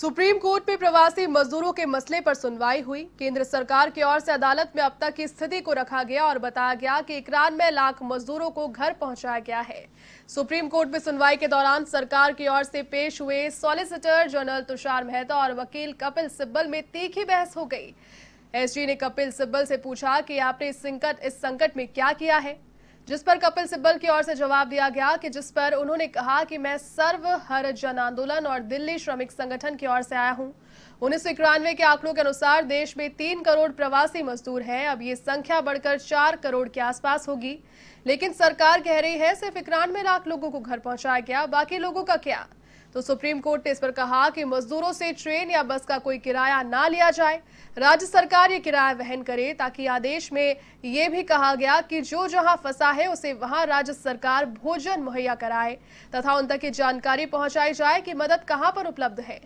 supreme court में प्रवासी मजदूरों के मसले पर सुनवाई हुई केंद्र सरकार की ओर से अदालत में अब तक की स्थिति को रखा गया और बताया गया कि इकानवे लाख मजदूरों को घर पहुंचाया गया है सुप्रीम कोर्ट में सुनवाई के दौरान सरकार की ओर से पेश हुए सॉलिसिटर जनरल तुषार मेहता और वकील कपिल सिब्बल में तीखी बहस हो गई एसजी ने कपिल सिब्बल से पूछा कि आपने इस संकट इस संकट में क्या किया है जिस पर कपिल सिब्बल की ओर से जवाब दिया गया कि जिस पर उन्होंने कहा कि मैं सर्व हर जन आंदोलन और दिल्ली श्रमिक संगठन की ओर से आया हूं उन्नीस के आंकड़ों के अनुसार देश में तीन करोड़ प्रवासी मजदूर हैं अब ये संख्या बढ़कर चार करोड़ के आसपास होगी लेकिन सरकार कह रही है सिर्फ इक्यानवे लाख लोगों को घर पहुंचाया गया बाकी लोगों का क्या तो सुप्रीम कोर्ट ने इस पर कहा कि मजदूरों से ट्रेन या बस का कोई किराया ना लिया जाए राज्य सरकार ये किराया वहन करे ताकि आदेश में ये भी कहा गया कि जो जहां फंसा है उसे वहां राज्य सरकार भोजन मुहैया कराए तथा उन तक ये जानकारी पहुंचाई जाए कि मदद कहां पर उपलब्ध है